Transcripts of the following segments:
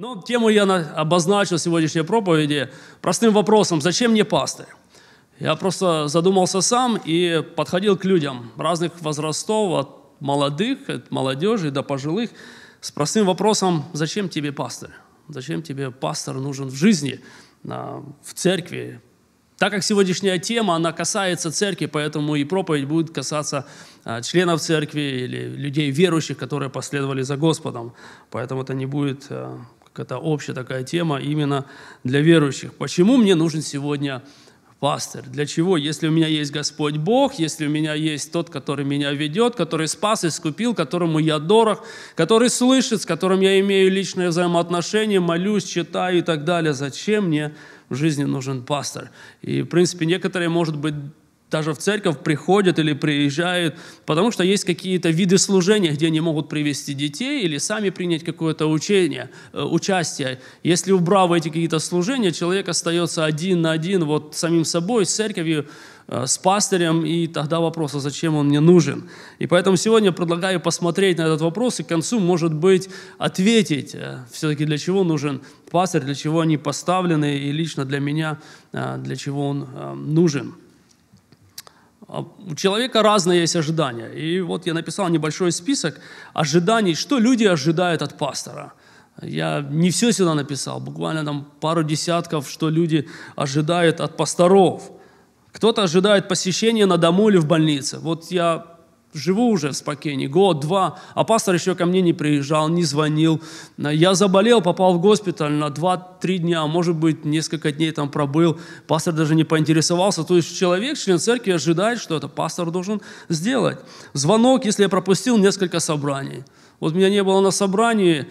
Но ну, тему я обозначил в сегодняшней проповеди простым вопросом, зачем мне пастырь? Я просто задумался сам и подходил к людям разных возрастов, от молодых, от молодежи до пожилых, с простым вопросом, зачем тебе пастырь? Зачем тебе пастор нужен в жизни, а, в церкви? Так как сегодняшняя тема, она касается церкви, поэтому и проповедь будет касаться а, членов церкви или людей верующих, которые последовали за Господом. Поэтому это не будет а, это общая такая тема именно для верующих. Почему мне нужен сегодня пастор Для чего? Если у меня есть Господь Бог, если у меня есть тот, который меня ведет, который спас, и искупил, которому я дорог, который слышит, с которым я имею личное взаимоотношение, молюсь, читаю и так далее, зачем мне в жизни нужен пастор? И, в принципе, некоторые, может быть, даже в церковь приходят или приезжают, потому что есть какие-то виды служения, где они могут привести детей или сами принять какое-то учение, э, участие. Если убрав эти какие-то служения, человек остается один на один вот самим собой, с церковью, э, с пастырем, и тогда вопрос, а зачем он мне нужен? И поэтому сегодня предлагаю посмотреть на этот вопрос и к концу, может быть, ответить э, все-таки, для чего нужен пастырь, для чего они поставлены, и лично для меня, для чего он нужен. А у человека разные есть ожидания. И вот я написал небольшой список ожиданий, что люди ожидают от пастора. Я не все сюда написал, буквально там пару десятков, что люди ожидают от пасторов. Кто-то ожидает посещения на дому или в больнице. Вот я Живу уже в Спокене, год, два, а пастор еще ко мне не приезжал, не звонил. Я заболел, попал в госпиталь на 2-3 дня, а может быть, несколько дней там пробыл. Пастор даже не поинтересовался. То есть человек, член церкви, ожидает, что это пастор должен сделать. Звонок, если я пропустил несколько собраний. Вот меня не было на собрании,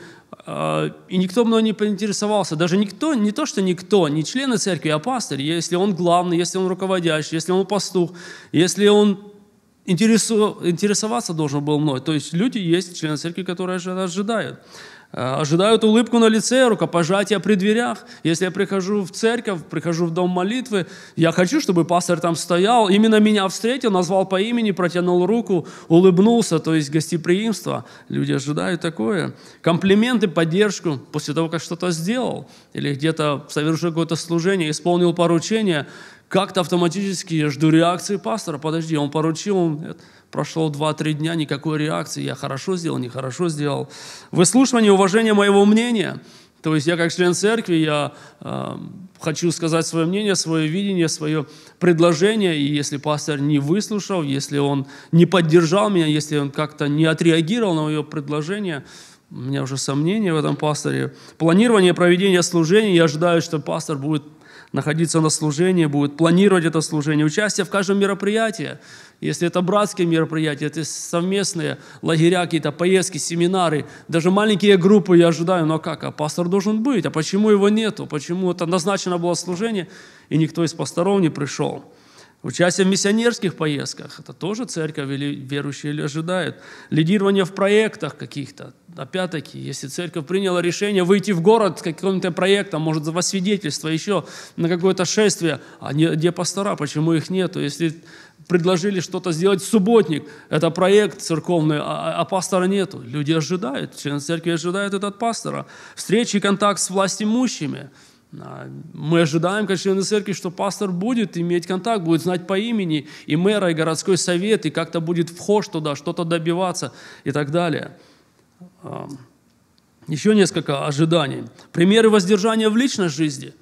а, и никто мной не поинтересовался. Даже никто, не то, что никто, не члены церкви, а пастор. Если он главный, если он руководящий, если он пастух, если он интересоваться должен был мной. То есть люди есть, члены церкви, которые ожидают. Э, ожидают улыбку на лице, рукопожатие при дверях. Если я прихожу в церковь, прихожу в дом молитвы, я хочу, чтобы пастор там стоял, именно меня встретил, назвал по имени, протянул руку, улыбнулся, то есть гостеприимство. Люди ожидают такое. Комплименты, поддержку после того, как что-то сделал или где-то совершил какое-то служение, исполнил поручение – как-то автоматически я жду реакции пастора. Подожди, он поручил, он... прошло 2-3 дня, никакой реакции. Я хорошо сделал, нехорошо сделал. Выслушивание, уважение моего мнения. То есть я как член церкви, я э, хочу сказать свое мнение, свое видение, свое предложение. И если пастор не выслушал, если он не поддержал меня, если он как-то не отреагировал на мое предложение, у меня уже сомнения в этом пасторе. Планирование проведения служений, я ожидаю, что пастор будет находиться на служении, будет планировать это служение, участие в каждом мероприятии. Если это братские мероприятия, это совместные лагеря, какие-то поездки, семинары, даже маленькие группы я ожидаю, но ну а как, а пастор должен быть, а почему его нету, почему это назначено было служение, и никто из пасторов не пришел. Участие в миссионерских поездках, это тоже церковь или верующие ожидают. Лидирование в проектах каких-то. Опять-таки, если церковь приняла решение выйти в город с каким-то проектом, может, за свидетельство, еще на какое-то шествие, а где пастора, почему их нету? Если предложили что-то сделать в субботник, это проект церковный, а, а, а пастора нету. Люди ожидают, члены церкви ожидают это пастора. Встречи и контакт с властимущими – а, мы ожидаем как члены церкви, что пастор будет иметь контакт, будет знать по имени и мэра, и городской совет, и как-то будет вхож туда, что-то добиваться и так далее. А, еще несколько ожиданий. Примеры воздержания в личной жизни.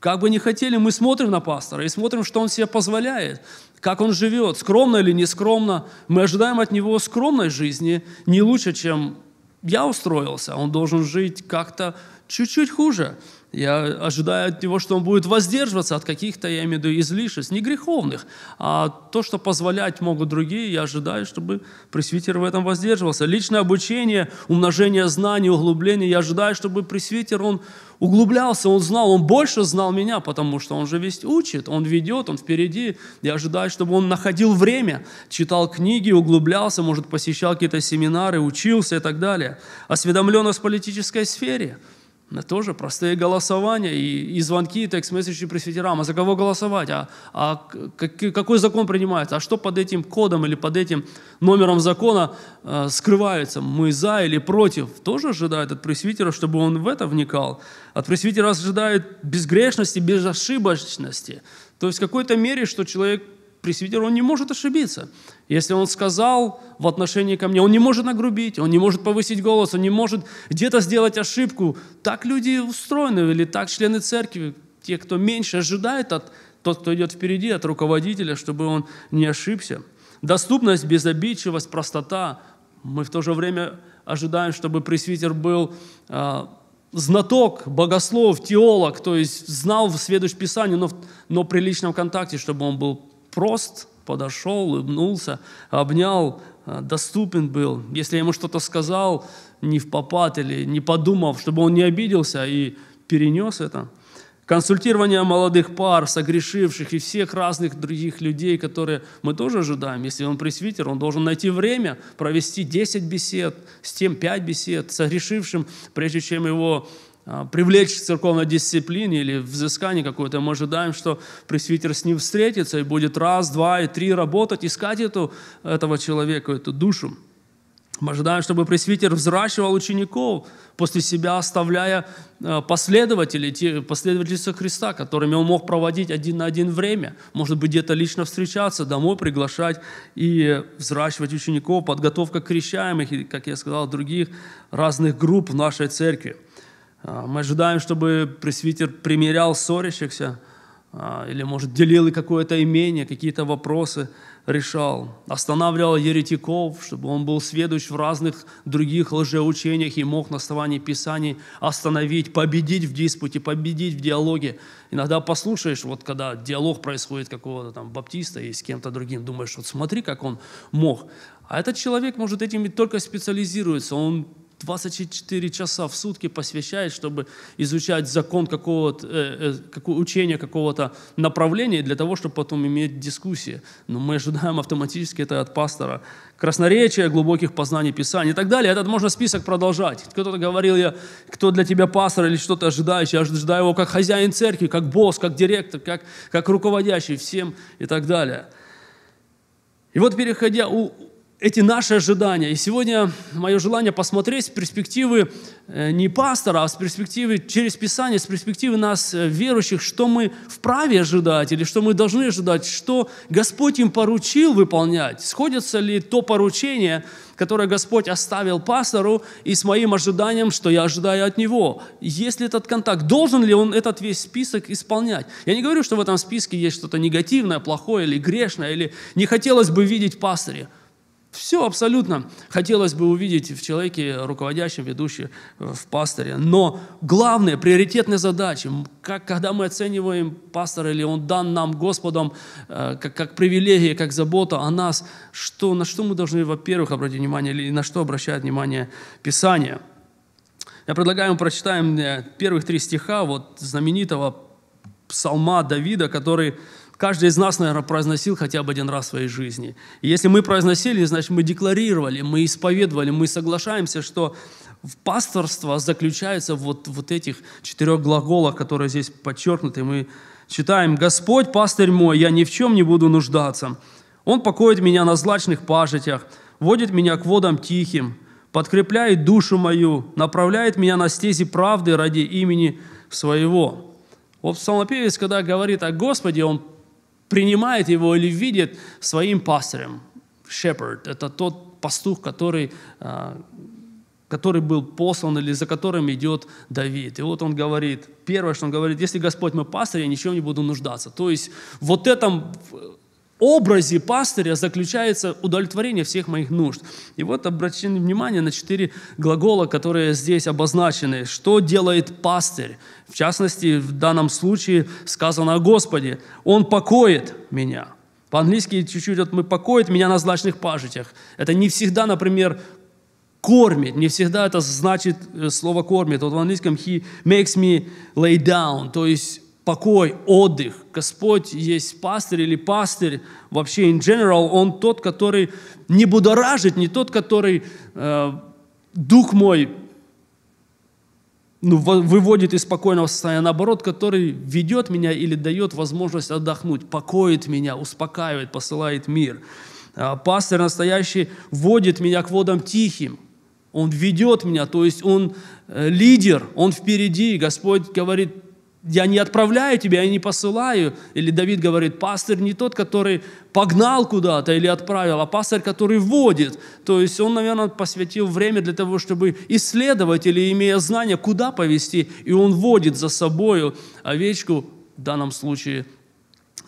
Как бы ни хотели, мы смотрим на пастора и смотрим, что он себе позволяет, как он живет, скромно или нескромно. Мы ожидаем от него скромной жизни не лучше, чем я устроился. Он должен жить как-то чуть-чуть хуже. Я ожидаю от него, что он будет воздерживаться от каких-то, я имею в виду, излишеств, не греховных, а то, что позволять могут другие, я ожидаю, чтобы пресвитер в этом воздерживался. Личное обучение, умножение знаний, углубление, я ожидаю, чтобы пресвитер, он углублялся, он знал, он больше знал меня, потому что он же весь учит, он ведет, он впереди. Я ожидаю, чтобы он находил время, читал книги, углублялся, может, посещал какие-то семинары, учился и так далее. Осведомленность в политической сфере – Э, тоже простые голосования и, и звонки, и текст-месседжи пресвитерам. А за кого голосовать? А, а как, какой закон принимается? А что под этим кодом или под этим номером закона э, скрывается? Мы за или против? Тоже ожидает от пресвитера, чтобы он в это вникал. От пресвитера ожидает безгрешности, безошибочности. То есть в какой-то мере, что человек, пресвитер, он не может ошибиться. Если он сказал в отношении ко мне, он не может нагрубить, он не может повысить голос, он не может где-то сделать ошибку. Так люди устроены, или так члены церкви, те, кто меньше ожидает от тот, кто идет впереди, от руководителя, чтобы он не ошибся. Доступность, безобидчивость, простота. Мы в то же время ожидаем, чтобы пресвитер был а, знаток, богослов, теолог, то есть знал в сведущ Писанию, но, но при личном контакте, чтобы он был прост – подошел, улыбнулся, обнял, э, доступен был. Если я ему что-то сказал, не в попад или не подумав, чтобы он не обиделся и перенес это. Консультирование молодых пар, согрешивших и всех разных других людей, которые мы тоже ожидаем. Если он пресвитер, он должен найти время провести 10 бесед, с тем 5 бесед, согрешившим, прежде чем его а, привлечь к церковной дисциплине или взыскание какое-то, мы ожидаем, что пресвитер с ним встретится и будет раз, два и три работать, искать эту, этого человека, эту душу. Мы ожидаем, чтобы пресвитер взращивал учеников, после себя оставляя а, последователей, те последовательства Христа, которыми он мог проводить один на один время, может быть, где-то лично встречаться, домой приглашать и взращивать учеников, подготовка крещаемых и, как я сказал, других разных групп в нашей церкви – а, мы ожидаем, чтобы пресвитер примирял ссорящихся, а, или, может, делил какое-то имение, какие-то вопросы решал, останавливал еретиков, чтобы он был сведущ в разных других лжеучениях и мог на основании Писаний остановить, победить в диспуте, победить в диалоге. Иногда послушаешь, вот когда диалог происходит какого-то там баптиста и с кем-то другим, думаешь, вот смотри, как он мог. А этот человек, может, этим и только специализируется, он 24 часа в сутки посвящает, чтобы изучать закон какого-то, э, э, какого, учения какого-то направления, для того, чтобы потом иметь дискуссии. Но мы ожидаем автоматически это от пастора. Красноречие, глубоких познаний Писания и так далее. Этот можно список продолжать. Кто-то говорил, я, кто для тебя пастор или что-то ожидаешь. Я ожидаю его как хозяин церкви, как босс, как директор, как, как руководящий всем и так далее. И вот переходя у, эти наши ожидания. И сегодня мое желание посмотреть с перспективы э, не пастора, а с перспективы через Писание, с перспективы нас, э, верующих, что мы вправе ожидать или что мы должны ожидать, что Господь им поручил выполнять. Сходится ли то поручение, которое Господь оставил пастору, и с моим ожиданием, что я ожидаю от него. Есть ли этот контакт? Должен ли он этот весь список исполнять? Я не говорю, что в этом списке есть что-то негативное, плохое или грешное, или не хотелось бы видеть пастыря. Все абсолютно хотелось бы увидеть в человеке руководящем, ведущем, э, в пасторе. Но главная, приоритетная задача, как, когда мы оцениваем пастора, или он дан нам Господом э, как, как привилегия, как забота о нас, что, на что мы должны, во-первых, обратить внимание, или на что обращает внимание Писание. Я предлагаю, мы прочитаем э, первых три стиха вот знаменитого псалма Давида, который Каждый из нас, наверное, произносил хотя бы один раз в своей жизни. И если мы произносили, значит, мы декларировали, мы исповедовали, мы соглашаемся, что в пасторство заключается вот, вот этих четырех глаголах, которые здесь подчеркнуты. Мы читаем «Господь, пастырь мой, я ни в чем не буду нуждаться. Он покоит меня на злачных пажитях, водит меня к водам тихим, подкрепляет душу мою, направляет меня на стези правды ради имени своего». Вот псалмопевец, когда говорит о Господе, он принимает его или видит своим пастырем. Shepherd – это тот пастух, который, э, который был послан или за которым идет Давид. И вот он говорит, первое, что он говорит, если Господь мой пастырь, я ничем не буду нуждаться. То есть вот этом образе пастыря заключается удовлетворение всех моих нужд. И вот обратите внимание на четыре глагола, которые здесь обозначены. Что делает пастырь? В частности, в данном случае сказано о Господе. Он покоит меня. По-английски чуть-чуть вот мы покоит меня на злачных пажитях. Это не всегда, например, кормит. Не всегда это значит э, слово кормит. Вот в английском he makes me lay down, то есть покой, отдых. Господь есть пастырь или пастырь вообще in general, Он тот, который не будоражит, не тот, который э, дух мой ну, выводит из спокойного состояния, а наоборот, который ведет меня или дает возможность отдохнуть, покоит меня, успокаивает, посылает мир. А пастырь настоящий водит меня к водам тихим, он ведет меня, то есть он э, лидер, он впереди. Господь говорит, я не отправляю тебя, я не посылаю. Или Давид говорит, пастор не тот, который погнал куда-то или отправил, а пастор, который водит. То есть он, наверное, посвятил время для того, чтобы исследовать или имея знания, куда повести, и он водит за собою овечку, в данном случае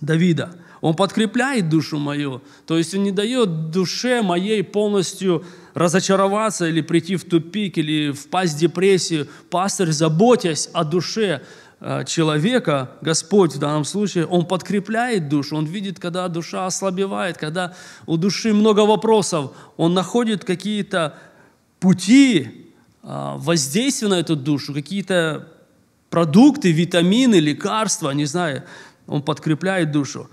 Давида. Он подкрепляет душу мою, то есть он не дает душе моей полностью разочароваться или прийти в тупик, или впасть в депрессию. Пастор заботясь о душе, Э, человека, Господь в данном случае, Он подкрепляет душу, Он видит, когда душа ослабевает, когда у души много вопросов, Он находит какие-то пути э, воздействия на эту душу, какие-то продукты, витамины, лекарства, не знаю, Он подкрепляет душу.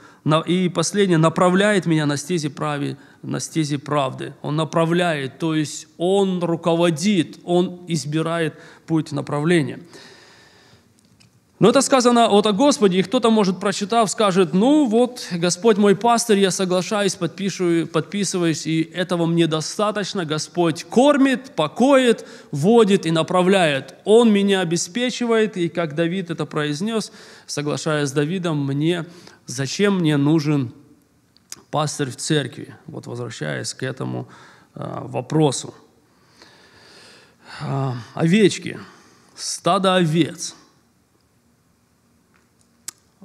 И последнее, направляет меня на стези, прави, на стези правды. Он направляет, то есть Он руководит, Он избирает путь направления. Но это сказано вот о Господе, и кто-то, может, прочитав, скажет, ну вот, Господь мой пастырь, я соглашаюсь, подпишу, подписываюсь, и этого мне достаточно. Господь кормит, покоит, водит и направляет. Он меня обеспечивает, и как Давид это произнес, соглашаясь с Давидом, мне, зачем мне нужен пастырь в церкви? Вот возвращаясь к этому э, вопросу. Э, овечки, стадо овец –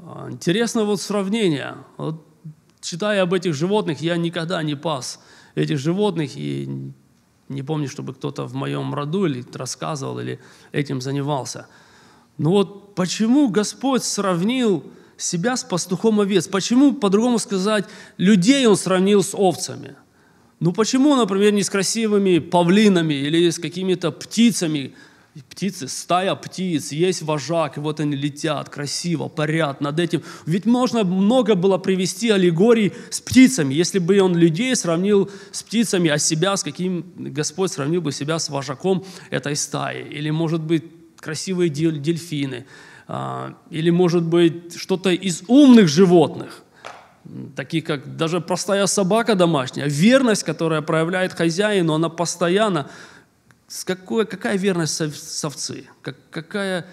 а, интересно вот сравнение. Вот, читая об этих животных, я никогда не пас этих животных и не помню, чтобы кто-то в моем роду или рассказывал, или этим занимался. Но ну вот почему Господь сравнил себя с пастухом овец? Почему, по-другому сказать, людей Он сравнил с овцами? Ну почему, например, не с красивыми павлинами или с какими-то птицами, птицы, стая птиц, есть вожак, и вот они летят, красиво, парят над этим. Ведь можно много было привести аллегорий с птицами, если бы он людей сравнил с птицами, а себя с каким Господь сравнил бы себя с вожаком этой стаи. Или, может быть, красивые дельфины, а, или, может быть, что-то из умных животных, такие как даже простая собака домашняя, верность, которая проявляет хозяину, она постоянно с какой, какая верность совцы, как, какая,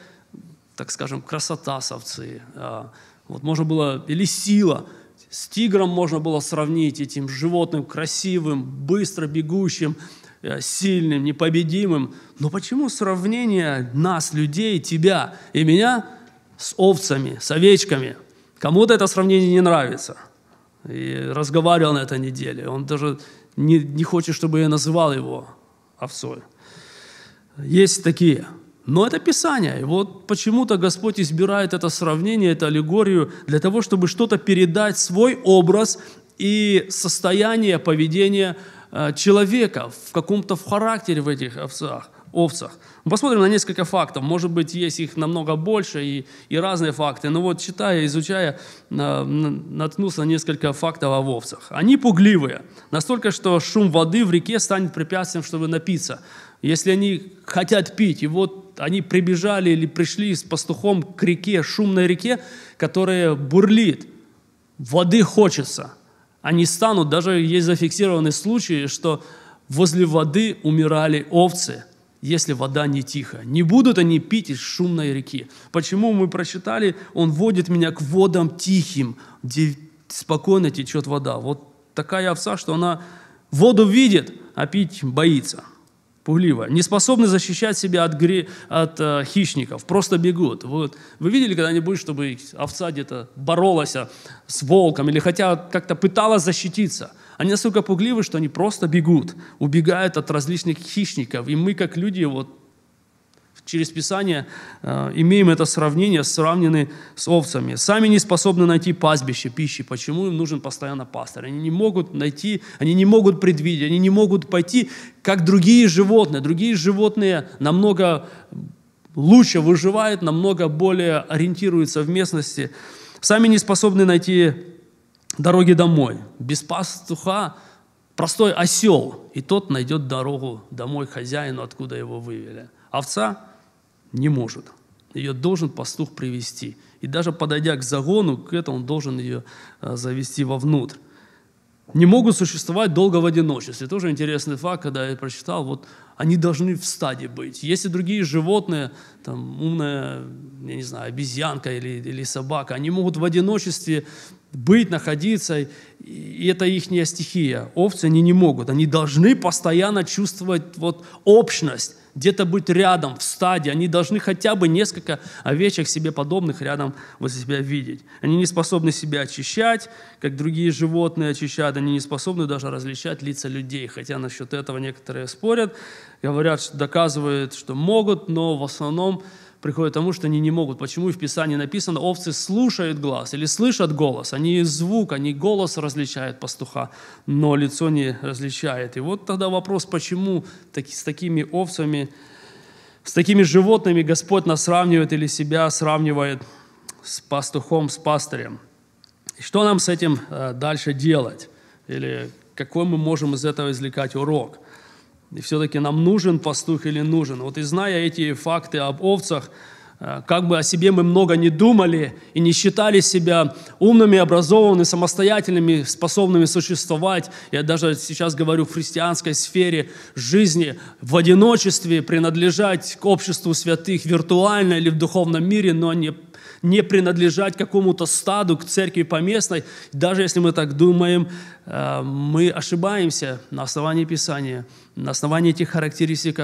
так скажем, красота совцы. А, вот можно было, или сила. С тигром можно было сравнить этим животным красивым, быстро бегущим, э, сильным, непобедимым. Но почему сравнение нас, людей, тебя и меня с овцами, с овечками? Кому-то это сравнение не нравится. И разговаривал на этой неделе. Он даже не, не хочет, чтобы я называл его овцой. Есть такие. Но это Писание. И вот почему-то Господь избирает это сравнение, эту аллегорию для того, чтобы что-то передать, свой образ и состояние поведения э, человека в каком-то характере в этих овцах. овцах. Посмотрим на несколько фактов. Может быть, есть их намного больше и, и разные факты. Но вот читая, изучая, э, наткнулся на несколько фактов о овцах. Они пугливые, настолько, что шум воды в реке станет препятствием, чтобы напиться если они хотят пить, и вот они прибежали или пришли с пастухом к реке, шумной реке, которая бурлит, воды хочется. Они станут, даже есть зафиксированные случаи, что возле воды умирали овцы, если вода не тихо. Не будут они пить из шумной реки. Почему мы прочитали, он водит меня к водам тихим, где спокойно течет вода. Вот такая овца, что она воду видит, а пить боится – пугливая, не способны защищать себя от, гри, от э, хищников, просто бегут. Вот. Вы видели когда-нибудь, чтобы овца где-то боролась э, с волком или хотя как-то пыталась защититься? Они настолько пугливы, что они просто бегут, убегают от различных хищников. И мы, как люди, вот через Писание э, имеем это сравнение, сравнены с овцами. Сами не способны найти пастбище, пищи. Почему им нужен постоянно пастор? Они не могут найти, они не могут предвидеть, они не могут пойти, как другие животные. Другие животные намного лучше выживают, намного более ориентируются в местности. Сами не способны найти дороги домой. Без пастуха простой осел, и тот найдет дорогу домой хозяину, откуда его вывели. Овца не может. Ее должен пастух привести. И даже подойдя к загону, к этому он должен ее э, завести вовнутрь. Не могут существовать долго в одиночестве. Тоже интересный факт, когда я прочитал, вот они должны в стаде быть. Если другие животные, там, умная, я не знаю, обезьянка или, или собака, они могут в одиночестве быть, находиться, и это их стихия. Овцы они не могут, они должны постоянно чувствовать вот общность, где-то быть рядом, в стаде. Они должны хотя бы несколько овечек себе подобных рядом возле себя видеть. Они не способны себя очищать, как другие животные очищают. Они не способны даже различать лица людей. Хотя насчет этого некоторые спорят, говорят, что доказывают, что могут, но в основном приходит к тому, что они не могут. Почему? И в Писании написано, овцы слушают глаз или слышат голос. Они звук, они голос различают пастуха, но лицо не различает. И вот тогда вопрос, почему так, с такими овцами, с такими животными Господь нас сравнивает или себя сравнивает с пастухом, с пастырем. И что нам с этим э, дальше делать? Или какой мы можем из этого извлекать урок? И все-таки нам нужен пастух или нужен. Вот и зная эти факты об овцах, э, как бы о себе мы много не думали и не считали себя умными, образованными, самостоятельными, способными существовать, я даже сейчас говорю в христианской сфере жизни, в одиночестве принадлежать к обществу святых виртуально или в духовном мире, но не, не принадлежать какому-то стаду, к церкви поместной, даже если мы так думаем, э, мы ошибаемся на основании Писания – на основании этих характеристик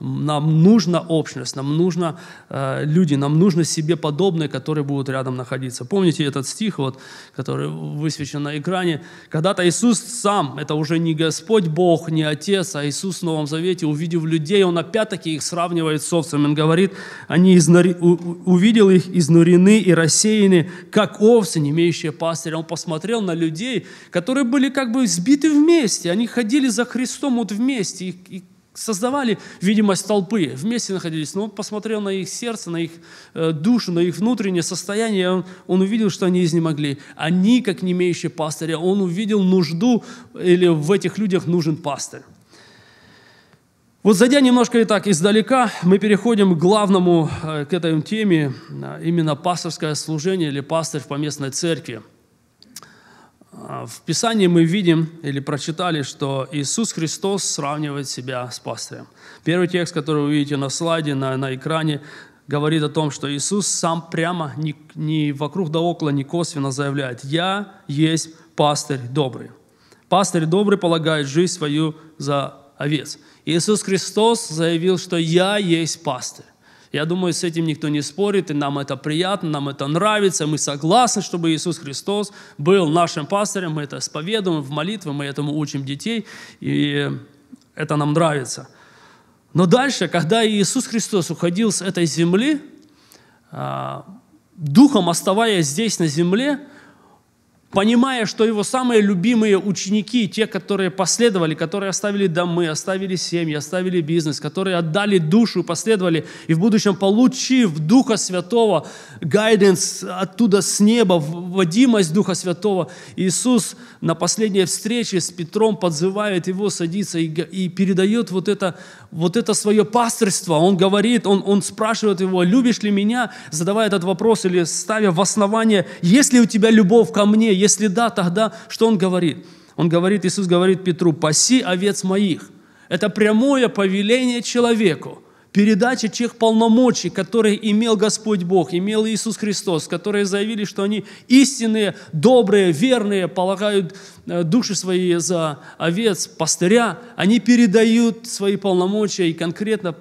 нам нужна общность, нам нужно э, люди, нам нужно себе подобные, которые будут рядом находиться. Помните этот стих, вот, который высвечен на экране? Когда-то Иисус сам, это уже не Господь Бог, не Отец, а Иисус в Новом Завете, увидев людей, Он опять-таки их сравнивает с овцами. Он говорит, они изнури... увидел их изнурены и рассеяны, как овцы, не имеющие пастыря. Он посмотрел на людей, которые были как бы сбиты вместе, они ходили за Христом, вот вместе и, и создавали видимость толпы, вместе находились. Но он посмотрел на их сердце, на их э, душу, на их внутреннее состояние, он, он увидел, что они изнемогли. Они, как не имеющие пастыря, он увидел нужду, или в этих людях нужен пастырь. Вот зайдя немножко и так издалека, мы переходим к главному, э, к этой теме, а именно пасторское служение или пастырь в поместной церкви – а, в Писании мы видим или прочитали, что Иисус Христос сравнивает себя с пастырем. Первый текст, который вы видите на слайде, на, на экране, говорит о том, что Иисус сам прямо, не, не вокруг да около, не косвенно заявляет, «Я есть пастырь добрый». Пастырь добрый полагает жизнь свою за овец. Иисус Христос заявил, что «Я есть пастырь». Я думаю, с этим никто не спорит, и нам это приятно, нам это нравится, мы согласны, чтобы Иисус Христос был нашим пастырем, мы это исповедуем в молитве, мы этому учим детей, и это нам нравится. Но дальше, когда Иисус Христос уходил с этой земли, а, духом оставаясь здесь на земле, понимая, что его самые любимые ученики, те, которые последовали, которые оставили домы, оставили семьи, оставили бизнес, которые отдали душу и последовали, и в будущем, получив Духа Святого, гайденс оттуда с неба, вводимость Духа Святого, Иисус на последней встрече с Петром подзывает его садиться и, и передает вот это, вот это свое пастырство. Он говорит, он, он спрашивает его, любишь ли меня, задавая этот вопрос или ставя в основание, есть ли у тебя любовь ко мне, если да, тогда что он говорит? Он говорит, Иисус говорит Петру, «Паси овец моих». Это прямое повеление человеку – передача тех полномочий, которые имел Господь Бог, имел Иисус Христос, которые заявили, что они истинные, добрые, верные, полагают э, души свои за овец, пастыря, они передают свои полномочия, и конкретно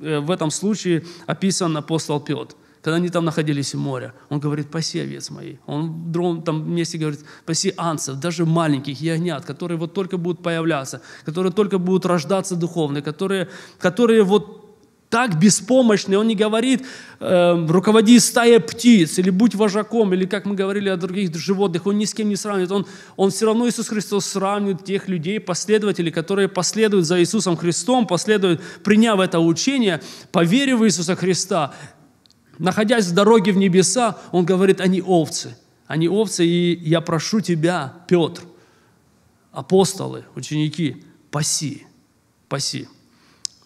э, в этом случае описан апостол Петр когда они там находились у моря, он говорит, паси овец мои. Он в другом там месте говорит, паси анцев, даже маленьких ягнят, которые вот только будут появляться, которые только будут рождаться духовные, которые, которые вот так беспомощный, он не говорит, э, руководи стая птиц, или будь вожаком, или как мы говорили о других животных, он ни с кем не сравнивает. Он, он все равно, Иисус Христос, сравнивает тех людей, последователей, которые последуют за Иисусом Христом, последуют, приняв это учение, поверив в Иисуса Христа, Находясь в дороге в небеса, он говорит, они овцы. Они овцы, и я прошу тебя, Петр, апостолы, ученики, паси, паси.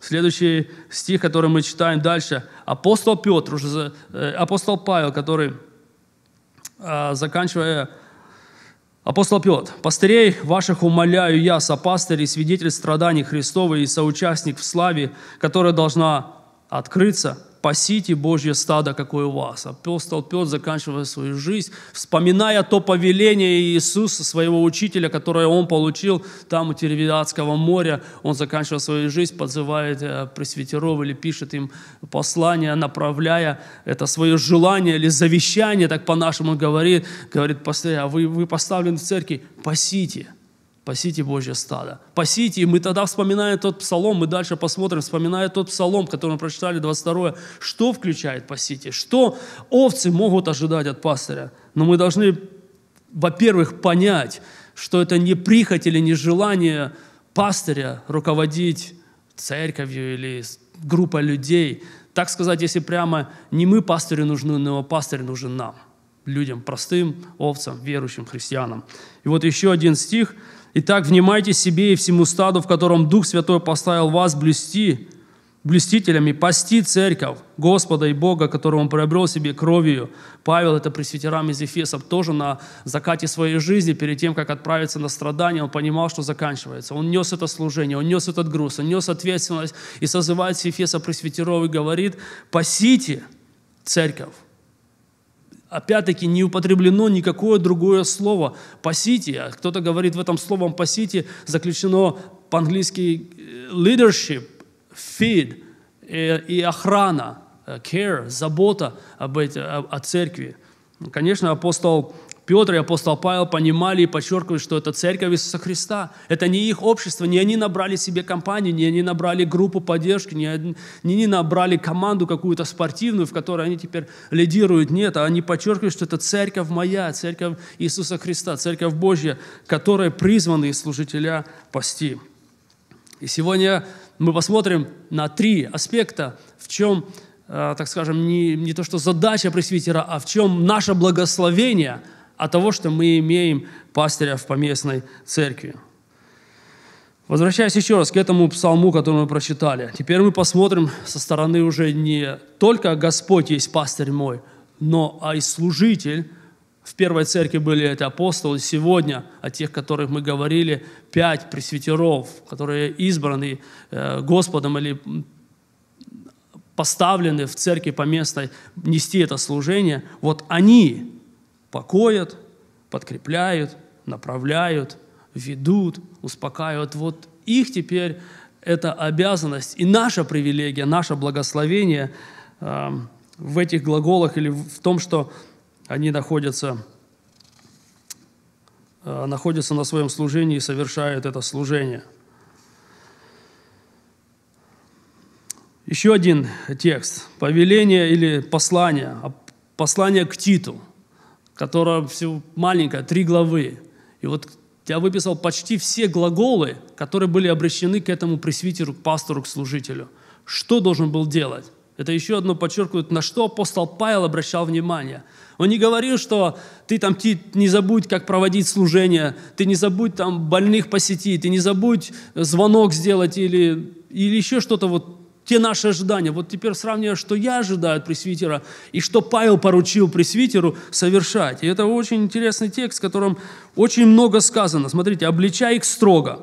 Следующий стих, который мы читаем дальше, апостол Петр, уже, э, апостол Павел, который, а, заканчивая Апостол Петр, «Пастырей ваших умоляю я, сопастырь и свидетель страданий Христова и соучастник в славе, которая должна открыться, пасите Божье стадо, какое у вас. Апостол Петр, заканчивая свою жизнь, вспоминая то повеление Иисуса, своего учителя, которое он получил там у Теревиадского моря, он, заканчивая свою жизнь, подзывает э, пресвитеров или пишет им послание, направляя это свое желание или завещание, так по-нашему говорит, говорит, а вы, вы поставлены в церкви, пасите – Пасите Божье стадо. Пасите, и мы тогда вспоминаем тот псалом, мы дальше посмотрим, вспоминая тот псалом, который мы прочитали 22 что включает пасите, что овцы могут ожидать от пастыря. Но мы должны, во-первых, понять, что это не прихоть или не желание пастыря руководить церковью или группой людей. Так сказать, если прямо не мы пастырю нужны, но пастырь нужен нам, людям простым, овцам, верующим, христианам. И вот еще один стих – Итак, внимайте себе и всему стаду, в котором Дух Святой поставил вас блюсти, блюстителями, пасти церковь Господа и Бога, которую он приобрел себе кровью. Павел, это пресвитерам из Ефесов, тоже на закате своей жизни, перед тем, как отправиться на страдания, он понимал, что заканчивается. Он нес это служение, он нес этот груз, он нес ответственность и созывает с Ефеса пресвитеров и говорит, пасите церковь Опять-таки не употреблено никакое другое слово «пасите». А кто-то говорит в этом словом «пасите» заключено по-английски э, «leadership», «feed» э, и охрана, э, care, забота об эти, о, о церкви. Конечно, апостол Петр и апостол Павел понимали и подчеркивают, что это церковь Иисуса Христа. Это не их общество, не они набрали себе компанию, не они набрали группу поддержки, не они, не они набрали команду какую-то спортивную, в которой они теперь лидируют. Нет, а они подчеркивают, что это церковь моя, церковь Иисуса Христа, церковь Божья, которой призваны служителя пасти. И сегодня мы посмотрим на три аспекта, в чем э, так скажем, не, не то что задача пресвитера, а в чем наше благословение – от того, что мы имеем пастыря в поместной церкви. Возвращаясь еще раз к этому псалму, который мы прочитали. Теперь мы посмотрим со стороны уже не только «Господь есть пастырь мой», но а и служитель. В первой церкви были это апостолы. Сегодня о тех, которых мы говорили, пять пресвитеров, которые избраны э, Господом или поставлены в церкви поместной нести это служение. Вот они покоят, подкрепляют, направляют, ведут, успокаивают. Вот их теперь это обязанность и наша привилегия, наше благословение э, в этих глаголах или в том, что они находятся, э, находятся на своем служении и совершают это служение. Еще один текст – повеление или послание, послание к Титу – которая всего маленькая, три главы. И вот я выписал почти все глаголы, которые были обращены к этому пресвитеру, к пастору, к служителю. Что должен был делать? Это еще одно подчеркивает, на что апостол Павел обращал внимание. Он не говорил, что ты там ты не забудь, как проводить служение, ты не забудь там больных посетить, ты не забудь звонок сделать или, или еще что-то вот те наши ожидания. Вот теперь сравнивая, что я ожидаю от пресвитера и что Павел поручил пресвитеру совершать. И это очень интересный текст, в котором очень много сказано. Смотрите, «Обличай их строго,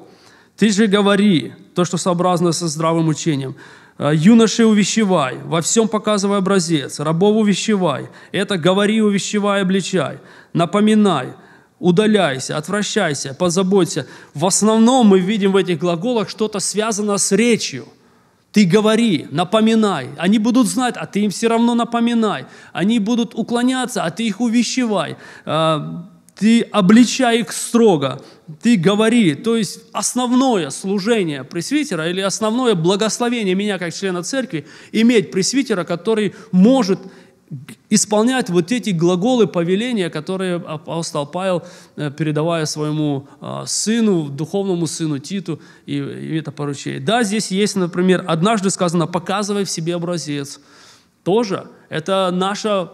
ты же говори то, что сообразно со здравым учением». Э, юноши увещевай, во всем показывай образец, рабов увещевай, это говори, увещевай, обличай, напоминай, удаляйся, отвращайся, позаботься. В основном мы видим в этих глаголах что-то связано с речью – ты говори, напоминай. Они будут знать, а ты им все равно напоминай. Они будут уклоняться, а ты их увещевай. А, ты обличай их строго. Ты говори. То есть основное служение пресвитера или основное благословение меня как члена церкви иметь пресвитера, который может исполнять вот эти глаголы повеления, которые апостол Павел, э, передавая своему а, сыну, духовному сыну Титу, и, это поручение. Да, здесь есть, например, однажды сказано «показывай в себе образец». Тоже это наше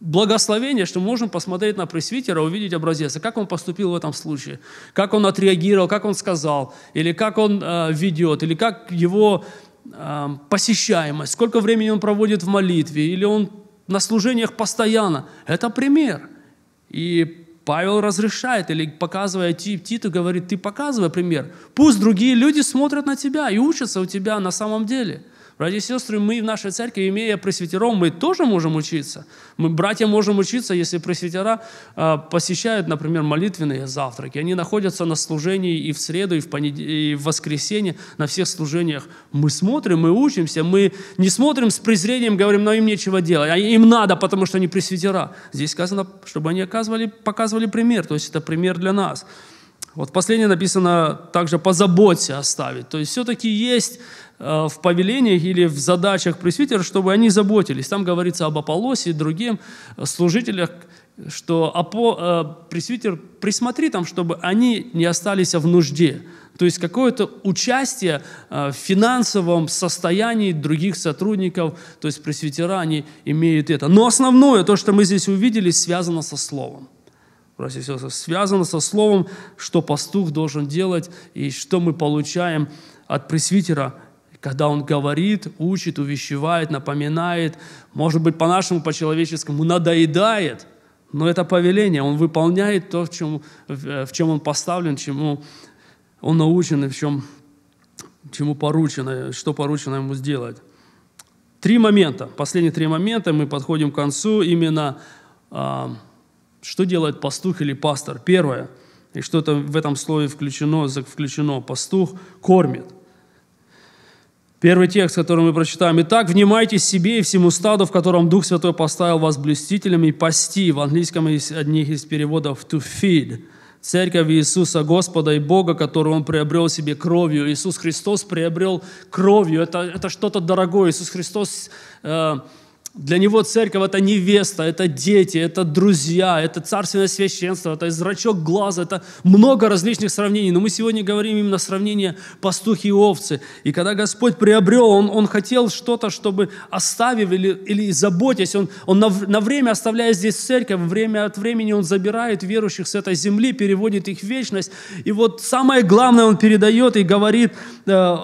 благословение, что мы можем посмотреть на пресвитера, увидеть образец, А как он поступил в этом случае, как он отреагировал, как он сказал, или как он э, ведет, или как его посещаемость, сколько времени он проводит в молитве, или он на служениях постоянно. Это пример. И Павел разрешает или показывая Титу, говорит, ты показывай пример. Пусть другие люди смотрят на тебя и учатся у тебя на самом деле – Братья и сестры, мы в нашей церкви, имея пресвитеров, мы тоже можем учиться. Мы, братья, можем учиться, если пресвитера э, посещают, например, молитвенные завтраки. Они находятся на служении и в среду, и в, понед... и в воскресенье, на всех служениях. Мы смотрим, мы учимся, мы не смотрим с презрением, говорим, но «Ну, им нечего делать, а им надо, потому что они пресвитера. Здесь сказано, чтобы они оказывали, показывали пример, то есть это пример для нас. Вот последнее написано также «позаботься оставить». То есть все-таки есть Э, в повелениях или в задачах пресвитера, чтобы они заботились. Там говорится об Аполлосе и другим служителях, что апо, э, пресвитер присмотри там, чтобы они не остались в нужде. То есть какое-то участие э, в финансовом состоянии других сотрудников, то есть пресвитера, они имеют это. Но основное, то, что мы здесь увидели, связано со словом. Связано со словом, что пастух должен делать и что мы получаем от пресвитера когда Он говорит, учит, увещевает, напоминает, может быть, по-нашему, по-человеческому, надоедает, но это повеление, Он выполняет то, в чем, э, в чем Он поставлен, чему Он научен и в чем, чему поручено, что поручено Ему сделать. Три момента, последние три момента, мы подходим к концу, именно э, что делает пастух или пастор. Первое, и что-то в этом слове включено, включено, пастух кормит – Первый текст, который мы прочитаем. «Итак, внимайте себе и всему стаду, в котором Дух Святой поставил вас блюстителями, и пасти». В английском из одних из переводов «to feed». Церковь Иисуса Господа и Бога, которую Он приобрел себе кровью. Иисус Христос приобрел кровью. Это, это что-то дорогое. Иисус Христос... Э, для него церковь – это невеста, это дети, это друзья, это царственное священство, это зрачок глаза, это много различных сравнений. Но мы сегодня говорим именно сравнение пастухи и овцы. И когда Господь приобрел, Он, он хотел что-то, чтобы оставив или, или заботясь, Он, он на, на время оставляя здесь церковь, время от времени Он забирает верующих с этой земли, переводит их в вечность. И вот самое главное Он передает и говорит, э,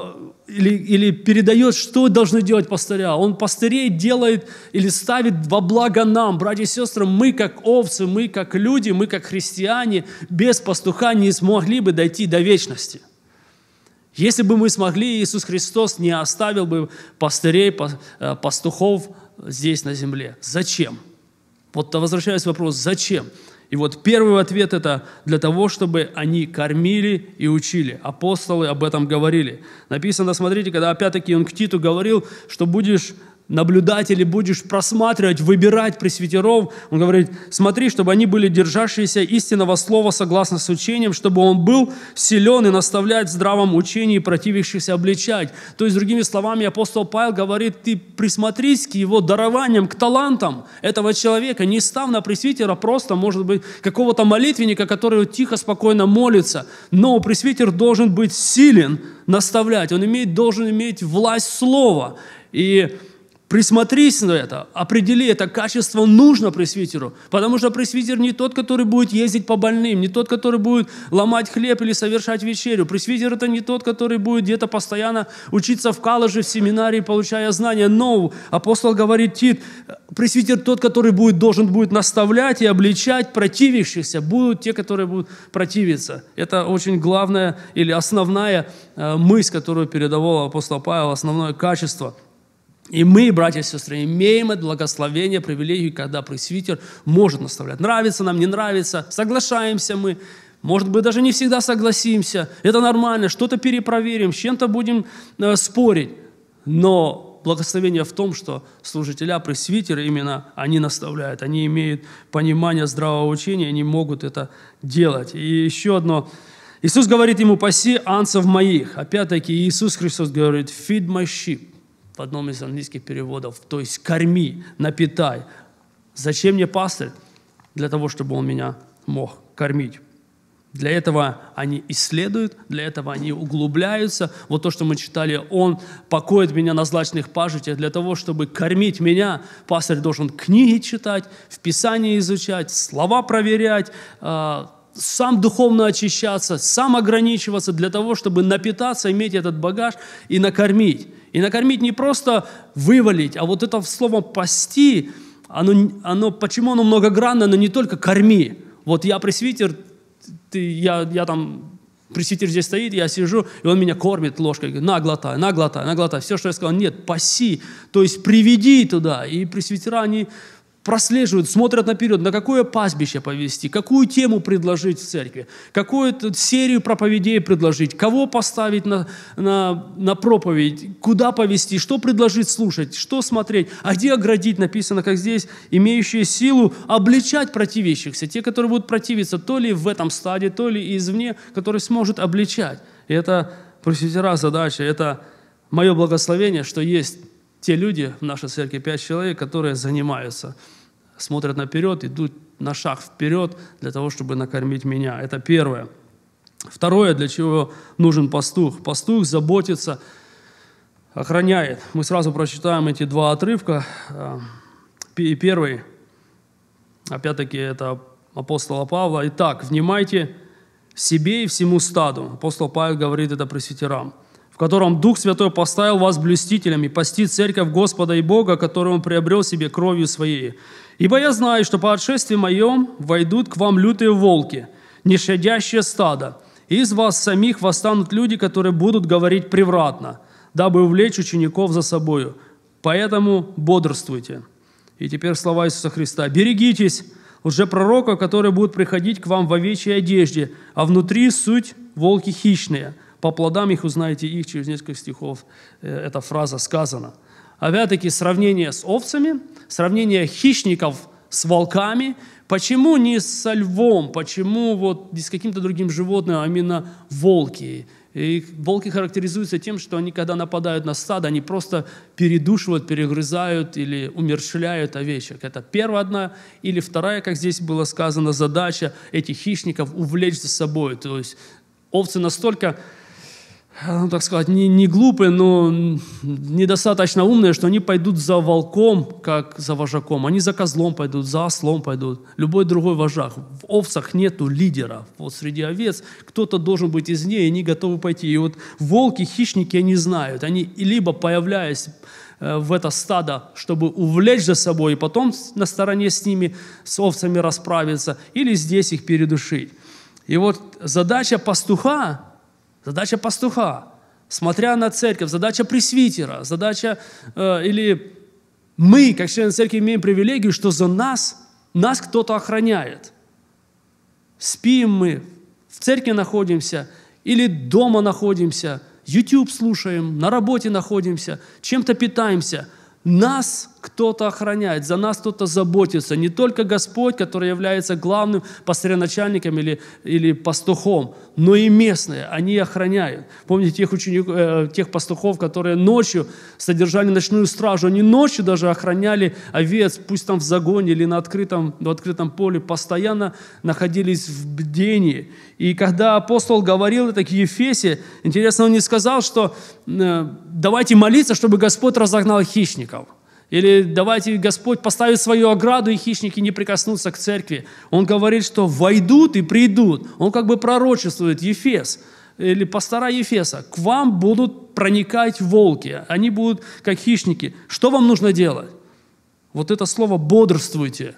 или, или передает, что должны делать пастыря. Он пастырей делает или ставит во благо нам, братья и сестры, мы как овцы, мы как люди, мы как христиане, без пастуха не смогли бы дойти до вечности. Если бы мы смогли, Иисус Христос не оставил бы пастырей, э, пастухов здесь на земле. Зачем? Вот возвращаясь вопрос, зачем? И вот первый ответ это для того, чтобы они кормили и учили. Апостолы об этом говорили. Написано, смотрите, когда опять-таки он к Титу говорил, что будешь наблюдать или будешь просматривать, выбирать пресвитеров, он говорит, смотри, чтобы они были державшиеся истинного слова согласно с учением, чтобы он был силен и наставлять в здравом учении противившихся обличать. То есть, другими словами, апостол Павел говорит, ты присмотрись к его дарованиям, к талантам этого человека, не став на пресвитера просто, может быть, какого-то молитвенника, который тихо, спокойно молится. Но пресвитер должен быть силен наставлять, он имеет, должен иметь власть слова. И Присмотрись на это, определи это качество нужно пресвитеру, потому что пресвитер не тот, который будет ездить по больным, не тот, который будет ломать хлеб или совершать вечерю. Пресвитер это не тот, который будет где-то постоянно учиться в колледже, в семинарии, получая знания. Но апостол говорит Тит, пресвитер тот, который будет, должен будет наставлять и обличать противившихся, будут те, которые будут противиться. Это очень главная или основная э, мысль, которую передавал апостол Павел, основное качество – и мы, братья и сестры, имеем это благословение, привилегию, когда пресвитер может наставлять. Нравится нам, не нравится, соглашаемся мы, может быть, даже не всегда согласимся, это нормально, что-то перепроверим, с чем-то будем э, спорить. Но благословение в том, что служителя, пресвитеры именно они наставляют, они имеют понимание здравого учения, они могут это делать. И еще одно Иисус говорит ему, паси анцев моих. Опять-таки Иисус Христос говорит, feed my sheep в одном из английских переводов, то есть корми, напитай. Зачем мне пастырь? Для того, чтобы он меня мог кормить. Для этого они исследуют, для этого они углубляются. Вот то, что мы читали, он покоит меня на злачных пажитях. Для того, чтобы кормить меня, пастырь должен книги читать, в Писании изучать, слова проверять, а, сам духовно очищаться, сам ограничиваться для того, чтобы напитаться, иметь этот багаж и накормить. И накормить не просто вывалить, а вот это слово «пасти», оно, оно, почему оно многогранно, но не только «корми». Вот я пресвитер, ты, я, я там, пресвитер здесь стоит, я сижу, и он меня кормит ложкой, говорит, на, глотай, на, глотай, на, глотай. Все, что я сказал, нет, паси, то есть приведи туда. И пресвитера, они прослеживают, смотрят наперед, на какое пастбище повести, какую тему предложить в церкви, какую серию проповедей предложить, кого поставить на, на, на проповедь, куда повести, что предложить слушать, что смотреть, а где оградить, написано, как здесь, имеющие силу обличать противящихся, те, которые будут противиться, то ли в этом стаде, то ли извне, который сможет обличать. И это пресвитера задача, это мое благословение, что есть те люди в нашей церкви, пять человек, которые занимаются, смотрят наперед, идут на шаг вперед для того, чтобы накормить меня. Это первое. Второе, для чего нужен пастух. Пастух заботится, охраняет. Мы сразу прочитаем эти два отрывка. Э, и первый, опять-таки, это апостола Павла. «Итак, внимайте себе и всему стаду». Апостол Павел говорит это пресвитерам – в котором Дух Святой поставил вас блюстителями, пасти церковь Господа и Бога, которую Он приобрел себе кровью своей. Ибо я знаю, что по отшествии моем войдут к вам лютые волки, нешадящее стадо, из вас самих восстанут люди, которые будут говорить превратно, дабы увлечь учеников за собою. Поэтому бодрствуйте». И теперь слова Иисуса Христа. «Берегитесь лжепророков, который будет приходить к вам в овечьей одежде, а внутри суть волки хищные». По плодам их узнаете их, через несколько стихов э, эта фраза сказана. Опять-таки сравнение с овцами, сравнение хищников с волками. Почему не со львом, почему вот не с каким-то другим животным, а именно волки? И волки характеризуются тем, что они, когда нападают на стадо, они просто передушивают, перегрызают или умерщвляют овечек. Это первая одна. Или вторая, как здесь было сказано, задача этих хищников увлечь за собой. То есть овцы настолько а, ну, так сказать, не, не глупые, но недостаточно умные, что они пойдут за волком, как за вожаком. Они за козлом пойдут, за ослом пойдут. Любой другой вожак. В овцах нету лидера. Вот среди овец кто-то должен быть из нее, и они готовы пойти. И вот волки, хищники, они знают. Они либо появляясь э, в это стадо, чтобы увлечь за собой, и потом на стороне с ними, с овцами расправиться, или здесь их передушить. И вот задача пастуха задача пастуха, смотря на церковь, задача пресвитера, задача э, или мы, как члены церкви, имеем привилегию, что за нас, нас кто-то охраняет. Спим мы, в церкви находимся или дома находимся, YouTube слушаем, на работе находимся, чем-то питаемся. Нас кто-то охраняет, за нас кто-то заботится. Не только Господь, который является главным пастыря-начальником или, или пастухом, но и местные, они охраняют. Помните тех, учеников, э, тех пастухов, которые ночью содержали ночную стражу, они ночью даже охраняли овец, пусть там в загоне или на открытом, в открытом поле, постоянно находились в бдении. И когда апостол говорил это к Ефесе, интересно, он не сказал, что э, давайте молиться, чтобы Господь разогнал хищников – или давайте Господь поставит свою ограду, и хищники не прикоснутся к церкви. Он говорит, что войдут и придут. Он как бы пророчествует Ефес или пастора Ефеса. К вам будут проникать волки. Они будут как хищники. Что вам нужно делать? Вот это слово «бодрствуйте».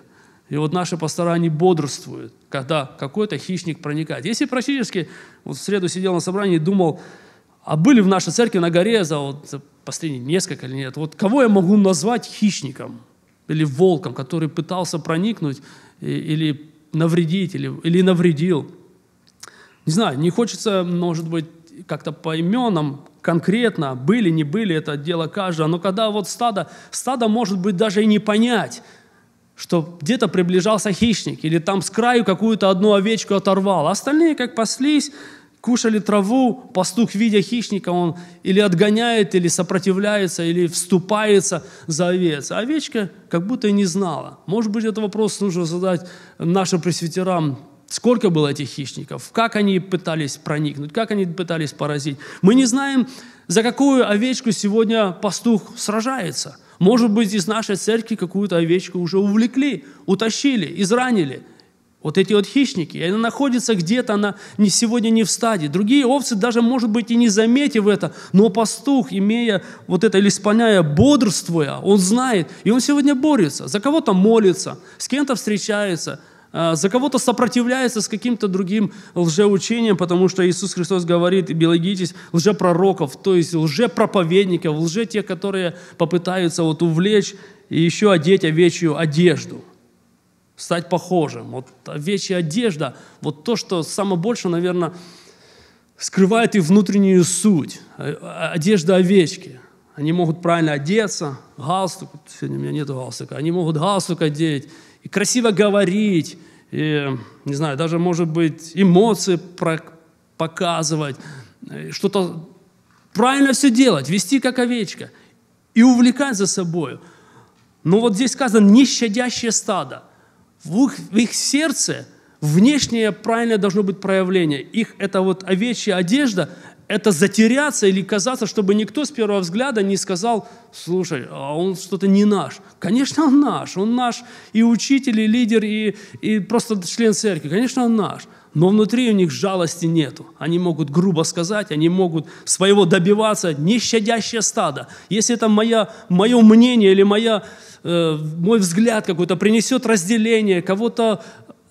И вот наши пастора, они бодрствуют, когда какой-то хищник проникает. Если практически, вот в среду сидел на собрании и думал, а были в нашей церкви на горе за, вот, за последние несколько лет. Вот кого я могу назвать хищником или волком, который пытался проникнуть и, или навредить, или, или навредил? Не знаю, не хочется, может быть, как-то по именам конкретно, были, не были, это дело каждого. Но когда вот стадо, стадо может быть даже и не понять, что где-то приближался хищник, или там с краю какую-то одну овечку оторвал. А остальные как паслись, кушали траву, пастух, видя хищника, он или отгоняет, или сопротивляется, или вступается за овец. А овечка как будто и не знала. Может быть, этот вопрос нужно задать нашим пресвитерам. Сколько было этих хищников? Как они пытались проникнуть? Как они пытались поразить? Мы не знаем, за какую овечку сегодня пастух сражается. Может быть, из нашей церкви какую-то овечку уже увлекли, утащили, изранили. Вот эти вот хищники, они находятся где-то она не сегодня, не в стаде. Другие овцы даже, может быть, и не заметив это, но пастух, имея вот это, или исполняя, бодрствуя, он знает, и он сегодня борется, за кого-то молится, с кем-то встречается, а, за кого-то сопротивляется с каким-то другим лжеучением, потому что Иисус Христос говорит, берегитесь лжепророков, то есть лжепроповедников, лже тех, которые попытаются вот увлечь и еще одеть овечью одежду – стать похожим. Вот овечья одежда, вот то, что самое больше, наверное, скрывает и внутреннюю суть. Одежда овечки. Они могут правильно одеться, галстук, сегодня у меня нет галстука, они могут галстук одеть, и красиво говорить, и, не знаю, даже, может быть, эмоции показывать, э, что-то правильно все делать, вести как овечка и увлекать за собой. Но вот здесь сказано «нещадящее стадо». В их, в их сердце внешнее правильное должно быть проявление. Их это вот овечья одежда, это затеряться или казаться, чтобы никто с первого взгляда не сказал, слушай, а он что-то не наш. Конечно, он наш. Он наш и учитель, и лидер, и, и просто член церкви. Конечно, он наш. Но внутри у них жалости нету. Они могут грубо сказать, они могут своего добиваться, нещадящее стадо. Если это моя, мое мнение или моя Э, мой взгляд какой-то принесет разделение, кого-то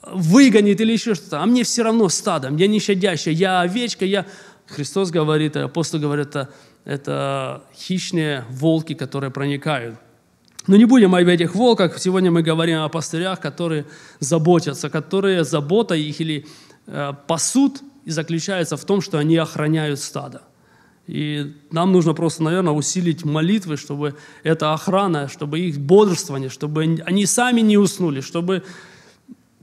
э, выгонит или еще что-то. А мне все равно стадо, мне нещадящее, я овечка, я... Христос говорит, э, апостол говорит, это, это хищные волки, которые проникают. Но не будем об этих волках. Сегодня мы говорим о пастырях, которые заботятся, которые забота их или э, пасут и заключается в том, что они охраняют стадо. И нам нужно просто, наверное, усилить молитвы, чтобы эта охрана, чтобы их бодрствование, чтобы они сами не уснули, чтобы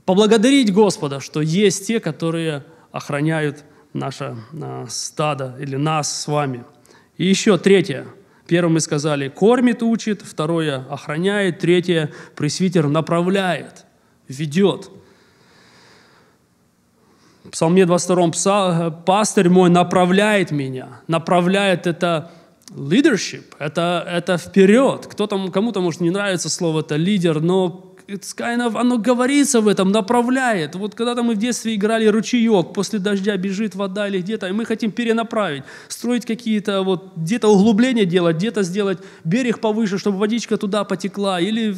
поблагодарить Господа, что есть те, которые охраняют наше а, стадо или нас с вами. И еще третье. Первым мы сказали, кормит, учит. Второе, охраняет. Третье, пресвитер направляет, ведет. В Псалме 22 «Пастырь мой направляет меня». Направляет – это leadership, это, это вперед. Кто там, кому-то, может, не нравится слово это лидер, но it's kind of, оно говорится в этом, направляет. Вот когда-то мы в детстве играли ручеек, после дождя бежит вода или где-то, и мы хотим перенаправить, строить какие-то, вот где-то углубления делать, где-то сделать берег повыше, чтобы водичка туда потекла, или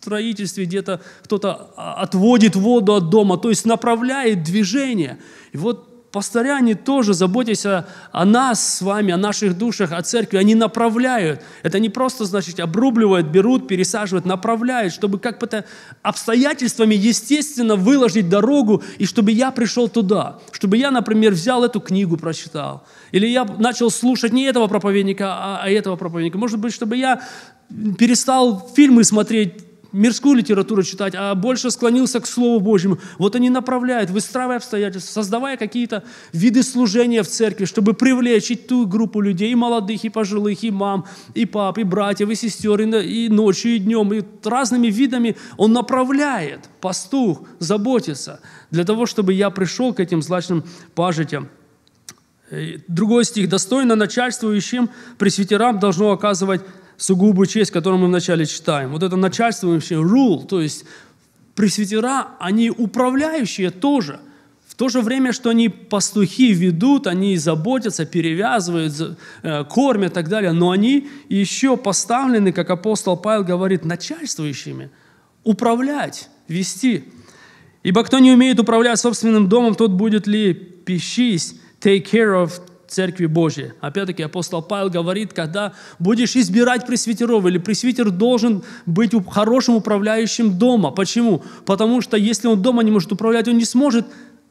строительстве где-то кто-то а, отводит воду от дома, то есть направляет движение. И вот пастыряне тоже, заботясь о, о нас с вами, о наших душах, о церкви, они направляют. Это не просто, значит, обрубливают, берут, пересаживают, направляют, чтобы как-то обстоятельствами, естественно, выложить дорогу, и чтобы я пришел туда. Чтобы я, например, взял эту книгу, прочитал. Или я начал слушать не этого проповедника, а, а этого проповедника. Может быть, чтобы я перестал фильмы смотреть мирскую литературу читать, а больше склонился к Слову Божьему. Вот они направляют, выстраивая обстоятельства, создавая какие-то виды служения в церкви, чтобы привлечь и ту группу людей, и молодых, и пожилых, и мам, и пап, и братьев, и сестер, и ночью, и днем, и разными видами он направляет пастух, заботится, для того, чтобы я пришел к этим злачным пажитям. Э, другой стих. «Достойно начальствующим пресвитерам должно оказывать сугубую честь, которую мы вначале читаем. Вот это начальствующее rule, то есть пресвитера, они управляющие тоже. В то же время, что они пастухи ведут, они заботятся, перевязывают, э, кормят и так далее, но они еще поставлены, как апостол Павел говорит, начальствующими управлять, вести. Ибо кто не умеет управлять собственным домом, тот будет ли пищись, take care of Церкви Божьей. Опять-таки апостол Павел говорит, когда будешь избирать пресвитеров, или пресвитер должен быть хорошим управляющим дома. Почему? Потому что если он дома не может управлять, он не сможет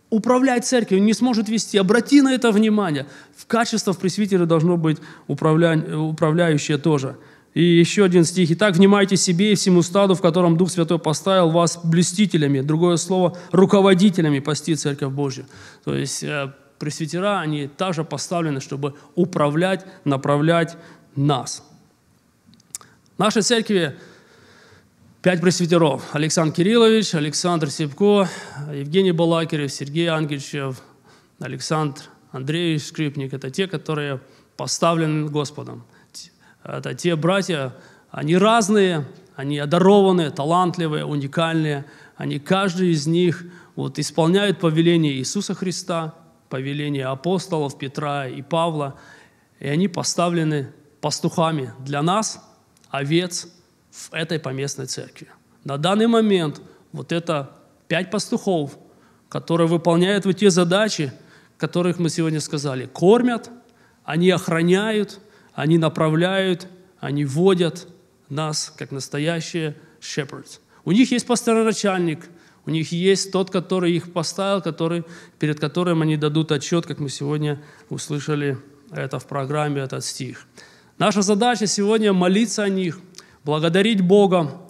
управлять церковью, не сможет вести. Обрати на это внимание. В качестве пресвитера должно быть управля... управляющее тоже. И еще один стих. «Итак, внимайте себе и всему стаду, в котором Дух Святой поставил вас блестителями». Другое слово – руководителями пасти Церковь Божью. То есть э, пресвитера, они также поставлены, чтобы управлять, направлять нас. В нашей церкви пять пресвитеров. Александр Кириллович, Александр Сипко, Евгений Балакирев, Сергей Ангельчев, Александр Андреевич Скрипник. Это те, которые поставлены Господом. Это те братья, они разные, они одарованные, талантливые, уникальные. Они, каждый из них вот, исполняет повеление Иисуса Христа – Повеления апостолов Петра и Павла, и они поставлены пастухами для нас, овец, в этой поместной церкви. На данный момент вот это пять пастухов, которые выполняют вот те задачи, которых мы сегодня сказали. Кормят, они охраняют, они направляют, они водят нас, как настоящие shepherds. У них есть пастороначальник, у них есть тот, который их поставил, который, перед которым они дадут отчет, как мы сегодня услышали это в программе, этот стих. Наша задача сегодня молиться о них, благодарить Бога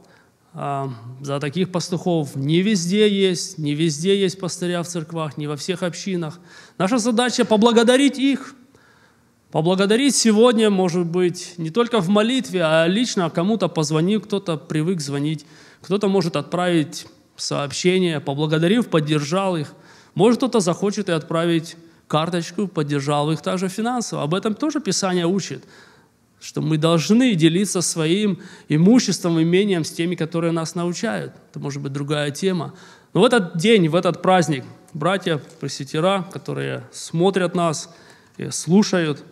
э, за таких пастухов. Не везде есть, не везде есть пастыря в церквах, не во всех общинах. Наша задача поблагодарить их, поблагодарить сегодня, может быть, не только в молитве, а лично кому-то позвонил, кто-то привык звонить, кто-то может отправить сообщение, поблагодарив, поддержал их. Может, кто-то захочет и отправить карточку, поддержал их также финансово. Об этом тоже Писание учит, что мы должны делиться своим имуществом, имением с теми, которые нас научают. Это может быть другая тема. Но в этот день, в этот праздник, братья, пресвитера, которые смотрят нас и слушают,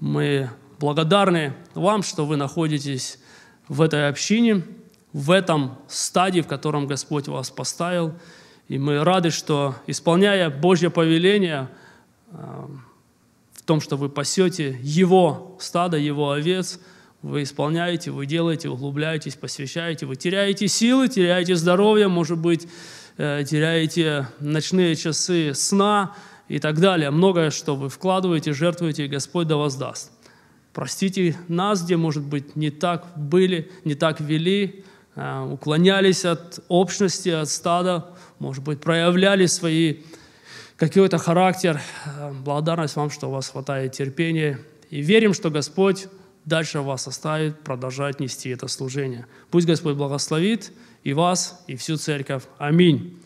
мы благодарны вам, что вы находитесь в этой общине – в этом стадии, в котором Господь вас поставил. И мы рады, что, исполняя Божье повеление э, в том, что вы пасете Его стадо, Его овец, вы исполняете, вы делаете, углубляетесь, посвящаете, вы теряете силы, теряете здоровье, может быть, э, теряете ночные часы сна и так далее. Многое, что вы вкладываете, жертвуете, и Господь да воздаст. Простите нас, где, может быть, не так были, не так вели, Э, уклонялись от общности, от стада, может быть, проявляли свои какой-то характер. Э, благодарность вам, что у вас хватает терпения. И верим, что Господь дальше вас оставит продолжать нести это служение. Пусть Господь благословит и вас, и всю церковь. Аминь.